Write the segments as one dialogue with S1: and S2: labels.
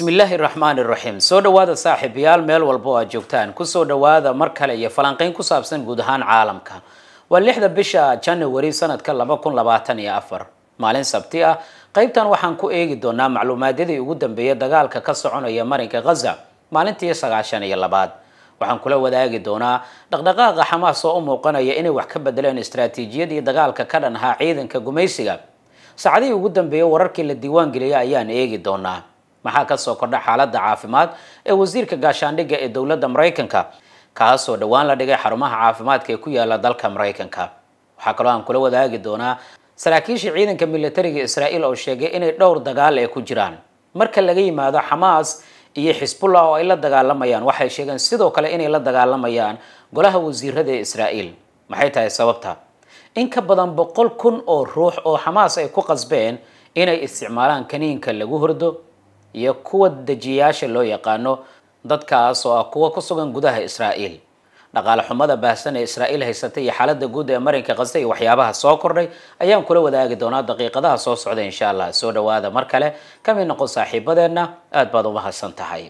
S1: bismillaahi raxmaani raxiim soo dhawaada saaxiibayaal meel walba oo aad joogtaan kusoo dhowaada mar kale iyo falanqeyn ku saabsan guud ahaan caalamka waa lixda bisha january sanadka laba kun labaatan iyo afar maalin sabti ah qeybtan waxaan ku eegi doonaa macluumaadyadii ugu dambeeyey dagaalka ka soconaya marinka khaza maalintii sagaashan iyo labaad waxaan kula wadaagi doonaa dhaqdhaqaaqa xamaas oo u muuqanaya inay wax ka bedeleen istraatiijiyadii dagaalka ka dhan ahaa ciidanka gumaysiga saacadihii ugu dambeeya wararkii la diiwaan geliyay ayaan eegi doonaa maxaa kasoo kordha xaaladda caafimaad ee wasiirka gaashaandhigga ee dowladda maraykanka kaasoo dhowaan la dhigay xarumaha caafimaadka ee ku yaalla dalka maraykanka waxaa kaloo aan kula wadaagi doonaa saraakiisha ciidanka militariga israa'iil oo sheegay inay dhowr dagaal ee ku jiraan marka laga yimaado xamaas iyo xisbullah oo ay la dagaalamayaan waxay sheegeen sidoo kale inay la dagaalamayaan golaha wasiirada ee israa'iil maxay tahay sababta in ka badan boqol kun oo ruux oo xamaas ay ku qasbeen inay isticmaalaan kaniinka lagu hordo iyo kuwa dejiyaasha loo yaqaano dadkaas oo ah kuwa ku sugan gudaha israa'iil dhaqaale xumada baahsan ee israa'iil haysata iyo xaaladda guud ee marinka qasta iyo waxyaabaha soo kordhay ayaan kula wadaagi doonaa daqiiqadaha soo socda insha allah soo dhowaada mar kale ka mid noqon saaxiibadeenna aad baad umahadsan tahay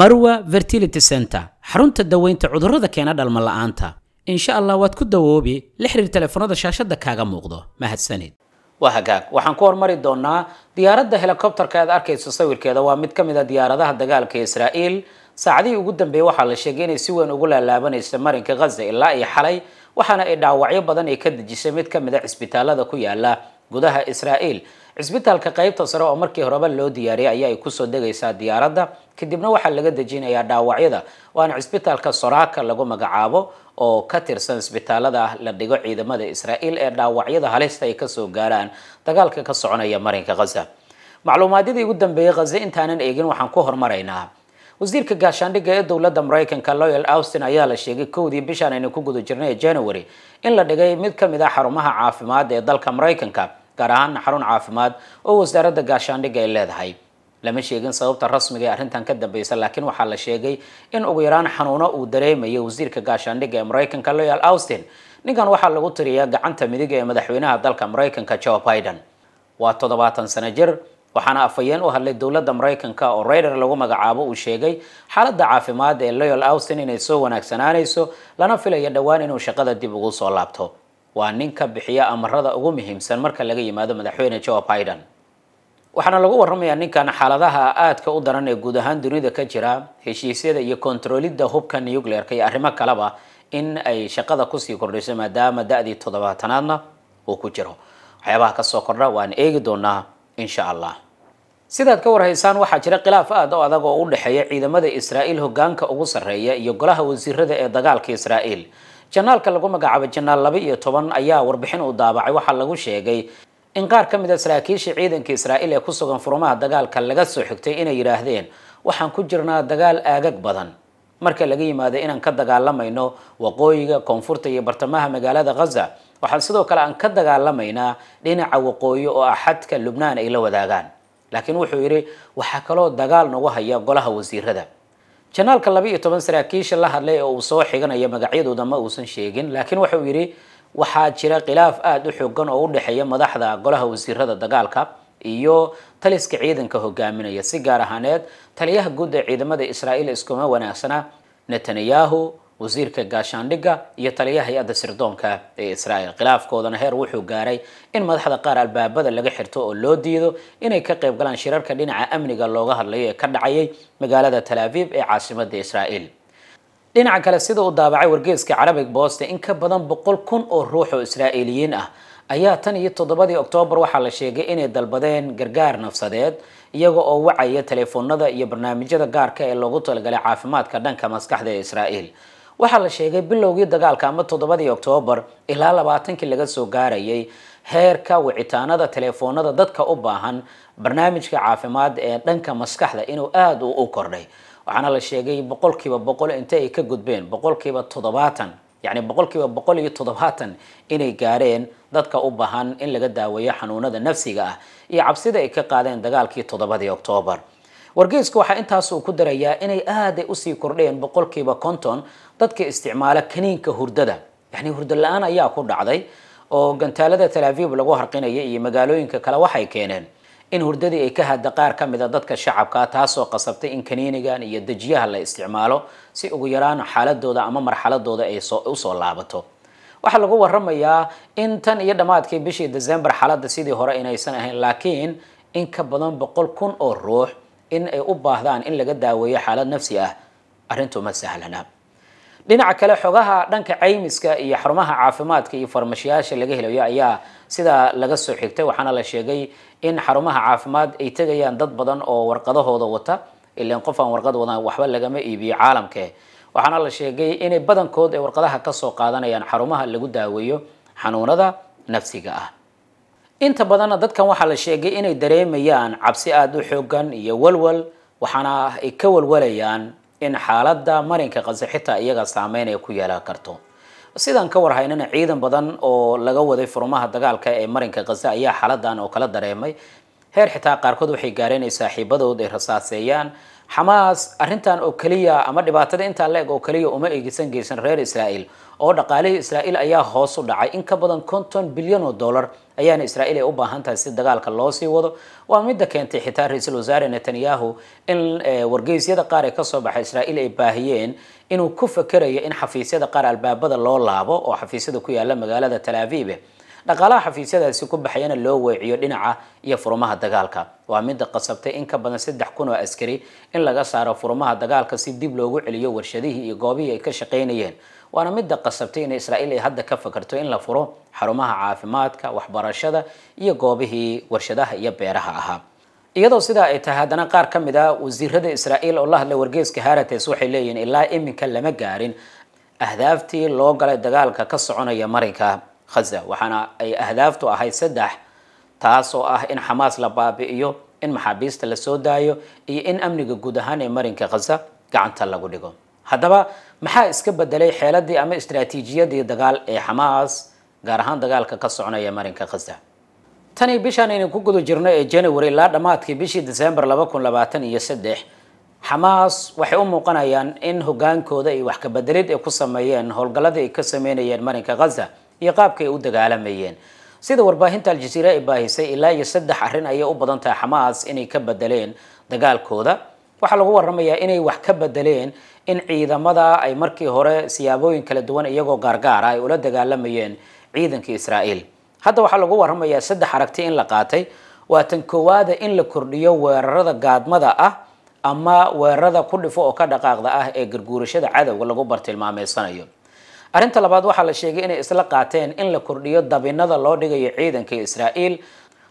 S1: marwa fertility center xarunta daweynta cudurrada keena dhalma la-aanta insha allah waad ku dawoobi la xiriir telefoonada shaashadda kaaga muuqdo mahadsanid waa hagaag waxaan ku horumari doonaa diyaaradda helikobterka aad arkayso sawirkeeda waa mid ka mid a ah diyaaradaha dagaalka israa'iil saacadihii ugu dambeeyey waxaa la sheegay inay si weyn ugu laalaabanayso marinka ghaza ilaa iyo xalay waxaana ay dhaawacyo badan ay ka dejisay mid ka mid a ah cisbitaalada ku yaalla gudaha israa'iil cisbitaalka qaybta sare oo markii horeba loo diyaariyay ayaa ay kusoo degaysaa diyaaradda kadibna waxaa laga dejinayaa dhaawacyada waana cisbitaalka soraaka lagu magacaabo oo ka tirsan isbitaalada la dhigo ciidamada israa'iil ee dhaawacyada halista ay kasoo gaaraan dagaalka ka soconaya marinka khaza macluumaadyadii ugu dambeeyey khaza intaanan eegin waxaan ku horumaraynaa wasiirka gaashaandhigga ee dowladda maraykanka loyal austin ayaa la sheegay kowdii bishaan aynu ku guda jirnay ee january in la dhigay mid ka mid ah xarumaha caafimaad ee dalka maraykanka gaar ahaana xarun caafimaad oo wasaaradda gaashaandhigga ay leedahay lama sheegin sababta rasmiga ee arrintan ka dambeysa laakiin waxaa la sheegay in ugu yaraan xanuuno uu dareemayo wasiirka gaashaandhigga ee maraykanka loyal austin ninkan waxaa lagu tiriyaa gacanta midig ee madaxweynaha dalka maraykanka joe biden waa toddobaatan sano jir waxaana afhayeen u hadlay dowladda maraykanka oo rayder lagu magacaabo uu sheegay xaaladda caafimaad ee loyal austin inay soo wanaagsanaanayso lana filayo dhowaan inuu shaqada dib ugu soo laabto waa ninka bixiya amarada ugu muhiimsan marka laga yimaado madaxweyne joe biden waxaana lagu waramayaa ninkan xaaladaha aadka u daran ee guud ahaan dunida ka jira heshiisyada iyo kontarolidda hubka nucleerka iyo arrimo kaleba in ay shaqada kusii kordhiso maadaama da-dii toddobaatanaadna uu ku jiro waxyaabaha kasoo kordha waan eegi doonaa insha allah sidaad ka warhaysaan waxaa jira khilaaf aad oo adag oo u dhexeeya ciidamada israa'iil hogaanka ugu sarreeya iyo golaha wasiirada ee dagaalka israa'iil janaalka lagu magacaabo janaal laba iyo toban ayaa warbixin uu daabacay waxaa lagu sheegay in qaar ka mid a ah saraakiisha ciidanka israa'iil ee ku sugan furmaha dagaalka laga soo xigtay inay yidhaahdeen waxaan ku jirnaa dagaal aagag badan marka laga yimaado inaan ka dagaalamayno waqooyiga koonfurta iyo bartamaha magaalada ghaza waxaan sidoo kale aan ka dagaalamaynaa dhinaca waqooyi oo ah xadka lubnaan ay la wadaagaan laakiin wuxuu yidhi waxaa kaloo dagaal nagu haya golaha wasiirada janaalka laba iyo toban saraakiisha la hadlay oo uu soo xiganaya ma uusan sheegin laakiin waxa yidhi waxaa jira khilaaf aada u xogan oo u dhexeeya madaxda golaha wasiirada dagaalka iyo taliska ciidanka hogaaminaya si gaar ahaaneed taliyaha guud ee ciidamada israa'iil iskuma wanaagsana netanyahu wasiirka gaashaandhigga iyo taliyaha hay-adda sirdoonka ee israa'iil khilaafkoodana heer wuxuu gaaray in madaxda qaar albaabada laga xirto oo loo diido inay ka qayb galaan shirarka dhinaca amniga looga hadlayo ee ka dhacayay magaalada tal aviv ee caasimadda israa'iil dhinaca kale sida uu daabacay wargeeska carabic booste in ka badan boqol kun oo ruux oo israa'iiliyiin ah ayaa tan iyo toddobadii oktoobar waxaa la sheegay inay dalbadeen gargaar nafsadeed iyaga oo wacaya taleefoonada iyo barnaamijyada gaarka ah ee loogu talagalay caafimaadka dhanka maskaxda ee israa'iil waxaa la sheegay bilowgii dagaalka ama toddobadii oktoobar ilaa labaatankii laga soo gaarayay heerka wicitaanada teleefoonada dadka u baahan barnaamijka caafimaad ee dhanka maskaxda inuu aada u u kordhay waxaana la sheegay boqolkiiba boqol inta ay ka gudbeen boqolkiiba toddobaatan yacni boqolkiiba boqol iyo toddobaatan inay gaareen dadka u baahan in laga daaweeyo xanuunada nafsiga ah iyo cabsida ay ka qaadeen dagaalkii toddobadii oktoobar wargeyska waxaa intaas ku darayaa inay aaday usii kordheen boqolkiiba konton dadka isticmaala kaniinka hurdada yani hurdo la-aan ayaa ku dhacday oo gantaalada talaviv lagu harqinaya iyo magaalooyinka kale waxay keeneen in hurdadii ay ka hadda qaar ka mid a dadka shacabka taasoo qasabtay in kaniinigan iyo dejiyaha la isticmaalo si ugu yaraan xaaladooda ama marxaladooda ay usoo laabato waxaa lagu waramayaa in tan iyo dhammaadkii bishii december xaaladda sidii hore inaysan ahayn laakiin in ka badan boqol kun oo ruux in ay u baahdaan in laga daaweeyo xaalad nafsi ah arrintu ma sahlanaa dhinaca kale xogaha dhanka caymiska iyo xarumaha caafimaadka iyo farmashiyaasha laga helayo ayaa sidaa laga soo xigtay waxaana la sheegay in xarumaha caafimaad ay tegayaan dad badan oo warqadahooda wata ilan qof aan warqad wadan waxba lagama iibiyo caalamke waxaana la sheegay inay badankood ay warqadaha kasoo qaadanayaan xarumaha lagu daaweeyo xanuunada nafsiga ah inta badanna dadkan waxaa la sheegay inay dareemayaan cabsi aada u xoogan iyo walwal waxaana ay ka walwalayaan in xaaladda marinka qase xitaa iyaga saameyn ay ku yeelan karto sidaan ka war haynana ciidan badan oo laga waday furmaha dagaalka ee marinka qase ayaa xaaladan oo kala dareemay heer xitaa qaarkood waxay gaareen ay saaxiibadood ay rasaaseeyaan xamaas arrintan oo keliya ama dhibaatada intaa la eg oo keliya uma eegisan geysan reer israael oo dhaqaalihii israa'iil ayaa hoos u dhacay in ka badan konton bilyan oo dollar ayaana israa'iil ay u baahan tahay si dagaalka loo sii wado waa midda keentay xitaa ra-iisul wasaare netanyahu in eh, wargeysyada qaar ee kasoo baxay israa'iil ay baahiyeen inuu ku fakerayo in xafiisyada qaar albaabada loo laabo oo xafiisyada ku yaala magaalada talaavibe dhaqaalaha xafiisyadaasi ku baxayana loo weeciyo dhinaca iyo furumaha dagaalka waa midda qasabtay in ka badan saddex kun oo askari in laga saaro furumaha dagaalka si dib loogu celiyo warshadihii iyo goobihii ay ka shaqaynayeen waana midda qasabtay in israa'iil ay hadda ka fakarto in la furo xarumaha caafimaadka waxbarashada iyo goobihii warshadaha iyo beeraha ahaa iyadoo sidaa ay tahay haddana qaar ka mid a ah wasiirada israa'iil oo la hadlay wargeeska harates waxay leeyihiin ilaa iminka lama gaarin ahdaaftii loo galay dagaalka ka soconaya marinka khaza waxaana ay ahdaaftu ahayd saddex taasoo ah in xamaas la baabi'iyo in maxaabiista lasoo daayo iyo in amniga guud ahaan ee marinka khaza gacanta lagu dhigo haddaba maxaa iska bedelay xeeladii ama istraatiijiyadii dagaal ee xamaas gaar ahaan dagaalka ka soconaya marinka khaza tani bishaan aynu ku guda jirno ee january ilaa dhammaadkii bishii december laba kun labaatan iyo saddex xamaas waxay u muuqanayaan in hogaankooda ay wax ka ay ku sameeyeen howlgalladii ay ka sameynayeen marinka khaza iyo qaabka ay u dagaalamayeen sida warbaahinta aljaziira ay baahisay ilaa iyo saddex arrin ayay u badan tahay xamaas inay ka bedeleen dagaalkooda waxaa lagu waramayaa inay wax ka bedeleen in ciidamada ay markii hore siyaabooyin kala duwan iyagoo gaargaara ay ula dagaalamayeen ciidanka israa'iil hadda waxaa lagu waramayaa saddex aragti in la qaatay waa tan koowaada in la kordhiyo weerarada gaadmada ah ama weerarada ku dhifo oo ka dhaqaaqda ah ee garguurashada cadowga lagu bartilmaameysanayo arrinta labaad waxaa la sheegay inay isla qaateen in la kordhiyo dabinada loo dhigayo ciidanka israa'iil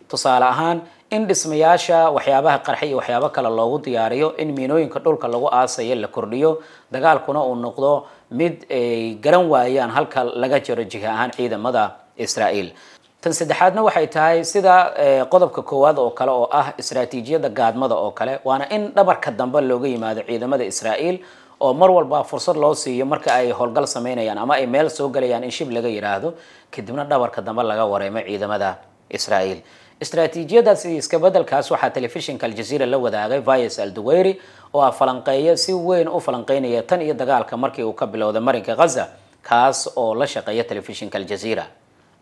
S1: tusaale ahaan in dhismayaasha waxyaabaha qarxa iyo waxyaabo kale loogu diyaariyo in miinooyinka dhulka lagu aasayo la kordhiyo dagaalkuna uu noqdo mid ay eh, garan waayaan halka laga jiro jiha ahaan ciidamada israael tan saddexaadna waxay tahay sida eh, qodobka koowaad oo kale oo ah istraatiijiyadda gaadmada oo kale waana in dhabarka dambe looga yimaado ciidamada israael oo mar walba fursad loo siiyo marka ay howlgal sameynayaan ama ay meel soo galayaan in shib laga yidhaahdo kadibna dhabarka dambe laga wareemo ciidamada israa'iil istaraatiijiyada si iska bedelkaas waxaa telefishinka aljaziira la wadaagay vias alduweyri oo ah falanqeeyo si weyn u falanqeynaya tan iyo dagaalka markii uu ka bilowday marinka ghaza kaas oo la shaqeeya telefishinka aljaziira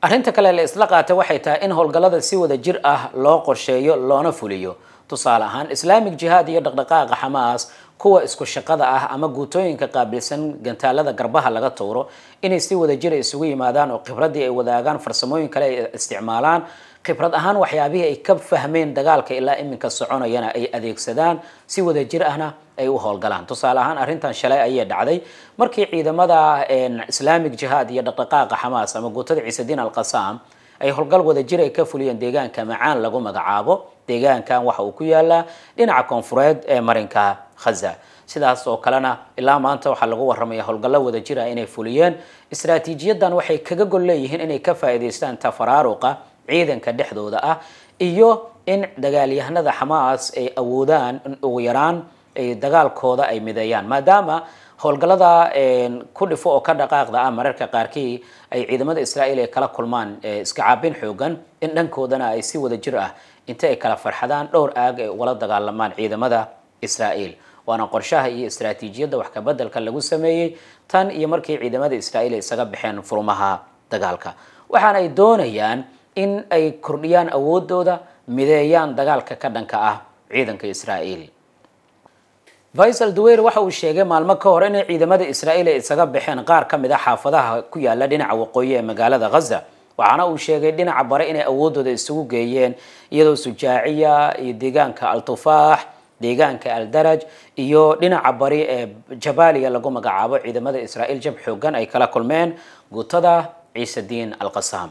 S1: arrinta kale la isla qaatay waxay tahay in howlgallada si wada jir ah loo qorsheeyo loona fuliyo tusaale ahaan islaamig jihaad iyo dhaqdhaqaaqa xamaas kuwa isku shaqada ah ama guutooyinka qaabilsan gantaalada garbaha laga tuuro inay si wada ah isugu yimaadaan oo khibradii ay wadaagaan farsamooyin kale ay isticmaalaan khibrad ahaan waxyaabihii ay ka fahmeen dagaalka ilaa iminka soconayana ay adeegsadaan si wadajir ahna ay u howlgalaan tusaale ahaan arrintan shalay ayay dhacday markii ciidamada eh, islaamic jihaad iyo dhaqdhaqaaqa xamaas ama guutada ciisadiin alqasaam ay howlgal wadajir jir ay ka fuliyeen deegaanka macaan lagu magacaabo deegaankan waxa uu ku yaalaa dhinaca koonfureed ee marinka khaza sidaas oo kalena ilaa maanta waxaa lagu waramaya howlgallo wada jira inay fuliyeen istraatiijiyadan waxay kaga gol leeyihiin inay ka faa'iidaystaan tafaraaruqa ciidanka dhexdooda ah iyo in dagaalyahanada xamaas ay awoodaan in ugu yaraan dagaalkooda ay mideeyaan maadaama howlgallada ku dhifo oo ka dhaqaaqda ah mararka qaarkii ay ciidamada israa'iil ay kala kulmaan iska caabin xoogan in dhankoodana ay si wada jir ah inta ay kala farxadaan dhowr aag ay ugala dagaalamaan ciidamada israa'iil waana qorshaha iyo istaraatiijiyadda wax kabeddelka lagu sameeyey tan iyo markii ciidamada israa'iil ay isaga baxeen furmaha dagaalka waxaana ay doonayaan in ay kordhiyaan awoodooda mideeyaan dagaalka ka dhanka ah ciidanka israa'iil faisal duweyr waxa uu sheegay maalmo ka hor inay ciidamada israa'iil ay isaga baxeen qaar ka mid a ah xaafadaha ku yaala dhinaca waqooyi ee magaalada ghaza waxaana uu sheegay dhinaca bare inay awoodooda isugu geeyeen iyadoo sujaaciya iyo deegaanka altufaax deegaanka aldaraj iyo dhinaca bari ee jabaaliga lagu magacaabo ciidamada israa'iil jab xooggan ay kala kulmeen guutada ciise diin alqasaam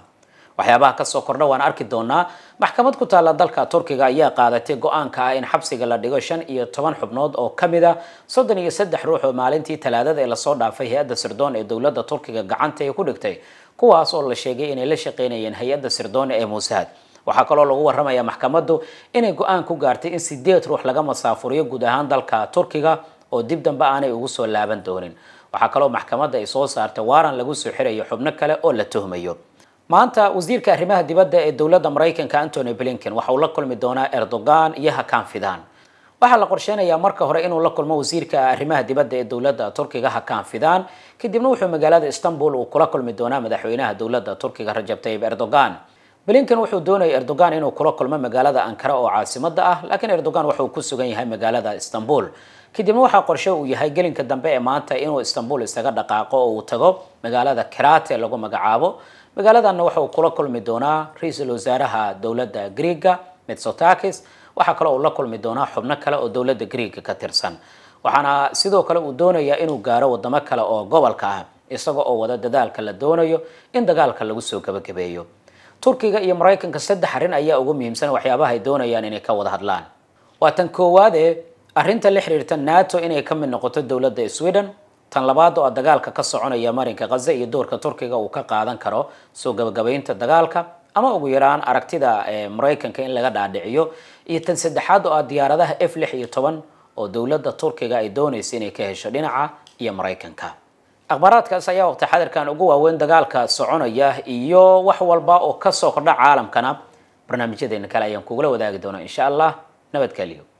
S1: waxyaabaha kasoo kordha waan arki doonaa maxkamad ku taalla dalka turkiga ayaa qaadatay go-aanka ah in xabsiga la dhigo shan iyo toban xubnood oo kamid a ah soddon iyo saddex ruux oo maalintii talaadada ee lasoo dhaafay hay-adda sirdoon ee dowladda turkiga gacanta ay ku dhigtay kuwaas oo la sheegay inay la shaqeynayeen hay-adda sirdoon ee muusaad waxaa kaloo lagu waramaya maxkamaddu inay go-aan ku gaartay in sideed ruux laga masaafuriyo guud ahaan dalka turkiga oo dib dambe aanay ugu soo laaban doonin waxaa kaloo maxkamadda ay soo saartay waaran lagu soo xirayo xubno kale oo la tuhmayo maanta wasiirka arrimaha dibadda ee dowladda maraykanka antony blinkin waxa uu la kulmi doonaa erdogan iyo fidan waxaa la qorsheynayaa marka hore inuu la kulmo wasiirka arrimaha dibadda ee dowladda turkiga hakaan fidan kadibna wuxuu magaalada istanbul uu kula kulmi doonaa madaxweynaha dowladda turkiga rajab tayib erdogan blinken wuxuu doonayay erdogan inuu kula kulmo magaalada ankara oo caasimadda ah laakiin erdogan waxa uu ku sugan yahay magaalada istanbul kadibna waxaa qorshe uu yahay gelinka dambe ee maanta inuu istanbul isaga dhaqaaqo oo uu tago magaalada karate lagu magacaabo magaaladanna waxa uu kula kulmi doonaa ra-iisul wasaaraha dowladda greega metsotakis waxaa kale uu la kulmi doonaa xubno kale oo dowladda greega ka tirsan waxaana sidoo kale uu doonayaa inuu gaaro wadamo kale oo gobolka ah isaga oo wada dadaalka la doonayo in dagaalka lagu soo gabagabeeyo turkiga iyo maraykanka saddex arrin ayaa ugu muhiimsan waxyaabaha ay doonayaan inay ka wada hadlaan waa tan koowaad ee arrinta la xiriirta nato inay ka mid noqoto dowladda sweden tan labaad oo dagaalka ka soconaya marinka khaza iyo doorka turkiga uu ka qaadan karo soo gabagabaynta dagaalka ama ugu yaraan aragtida maraykanka in laga dhaadhiciyo iyo tan saddexaad oo ah diyaaradaha f lix iyo toban oo dowladda turkiga ay doonaysa inay ka hesho dhinaca iyo maraykanka akhbaaraadkaas ayaa waqti xadirkan ugu waaweyn dagaalka soconaya iyo wax walba oo kasoo kordha caalamkana barnaamijyadeena kale ayaan kugula wadaagi doonaa insha allah nabadgelyo